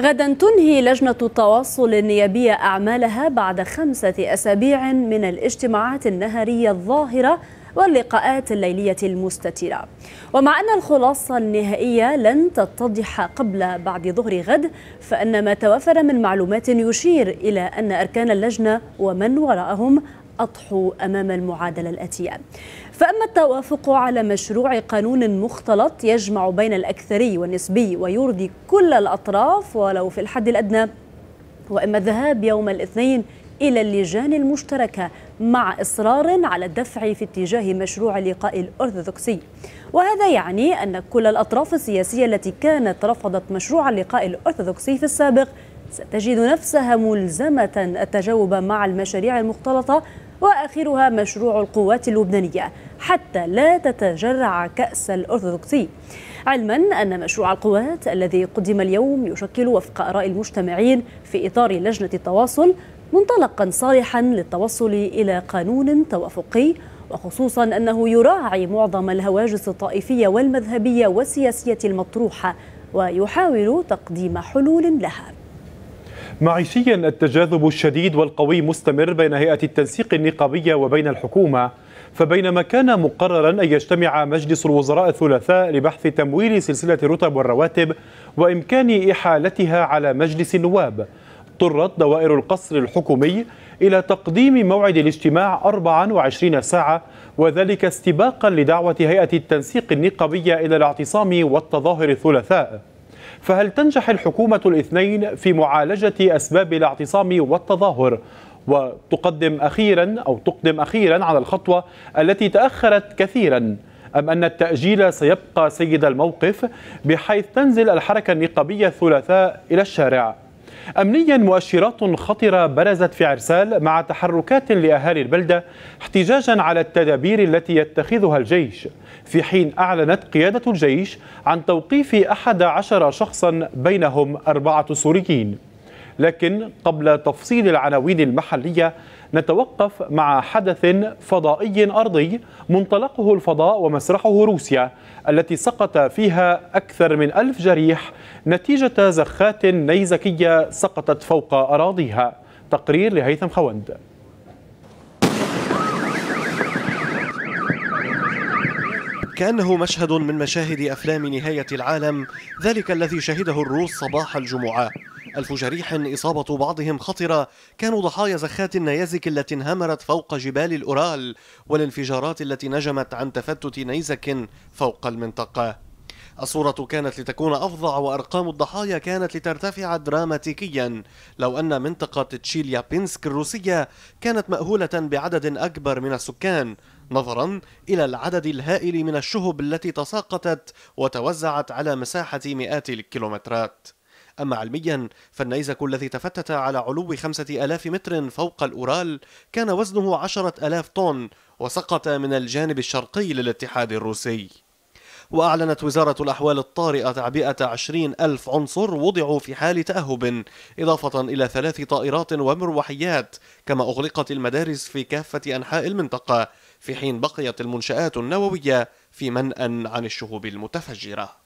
غدا تنهي لجنة التواصل النيابية أعمالها بعد خمسة أسابيع من الاجتماعات النهارية الظاهرة واللقاءات الليلية المستترة ومع أن الخلاصة النهائية لن تتضح قبل بعد ظهر غد فإن ما توفر من معلومات يشير إلى أن أركان اللجنة ومن وراءهم أضحوا أمام المعادلة الآتية فأما التوافق على مشروع قانون مختلط يجمع بين الأكثري والنسبي ويرضي كل الأطراف ولو في الحد الأدنى وإما الذهاب يوم الاثنين إلى اللجان المشتركة مع إصرار على الدفع في اتجاه مشروع اللقاء الأرثوذكسي وهذا يعني أن كل الأطراف السياسية التي كانت رفضت مشروع اللقاء الأرثوذكسي في السابق ستجد نفسها ملزمة التجاوب مع المشاريع المختلطة وآخرها مشروع القوات اللبنانية حتى لا تتجرع كأس الأرثوذكسي علما أن مشروع القوات الذي قدم اليوم يشكل وفق آراء المجتمعين في إطار لجنة التواصل منطلقا صالحا للتوصل إلى قانون توافقي وخصوصا أنه يراعي معظم الهواجس الطائفية والمذهبية والسياسية المطروحة ويحاول تقديم حلول لها معيشيا التجاذب الشديد والقوي مستمر بين هيئة التنسيق النقابية وبين الحكومة فبينما كان مقررا أن يجتمع مجلس الوزراء الثلاثاء لبحث تمويل سلسلة الرتب والرواتب وإمكان إحالتها على مجلس النواب اضطرت دوائر القصر الحكومي إلى تقديم موعد الاجتماع 24 ساعة وذلك استباقا لدعوة هيئة التنسيق النقابية إلى الاعتصام والتظاهر الثلاثاء فهل تنجح الحكومة الاثنين في معالجة أسباب الاعتصام والتظاهر؟ وتقدم أخيرا أو تقدم أخيرا على الخطوة التي تأخرت كثيرا أم أن التأجيل سيبقى سيد الموقف بحيث تنزل الحركة النقابية الثلاثاء إلى الشارع؟ أمنيا مؤشرات خطرة برزت في عرسال مع تحركات لأهالي البلدة احتجاجا على التدابير التي يتخذها الجيش في حين أعلنت قيادة الجيش عن توقيف أحد عشر شخصا بينهم أربعة سوريين لكن قبل تفصيل العناوين المحلية نتوقف مع حدث فضائي أرضي منطلقه الفضاء ومسرحه روسيا التي سقط فيها أكثر من ألف جريح نتيجة زخات نيزكية سقطت فوق أراضيها تقرير لهيثم خوند كأنه مشهد من مشاهد أفلام نهاية العالم ذلك الذي شهده الروس صباح الجمعة ألف جريح إصابة بعضهم خطرة كانوا ضحايا زخات النيازك التي انهمرت فوق جبال الأورال والانفجارات التي نجمت عن تفتت نيزك فوق المنطقة الصورة كانت لتكون أفظع وأرقام الضحايا كانت لترتفع دراماتيكيا لو أن منطقة تشيليا بينسك الروسية كانت مأهولة بعدد أكبر من السكان نظرا إلى العدد الهائل من الشهب التي تساقطت وتوزعت على مساحة مئات الكيلومترات أما علميا فالنيزك الذي تفتت على علو خمسة ألاف متر فوق الأورال كان وزنه عشرة ألاف طن وسقط من الجانب الشرقي للاتحاد الروسي وأعلنت وزارة الأحوال الطارئة تعبئة عشرين ألف عنصر وضعوا في حال تأهب إضافة إلى ثلاث طائرات ومروحيات كما أغلقت المدارس في كافة أنحاء المنطقة في حين بقيت المنشآت النووية في منأى عن الشهوب المتفجرة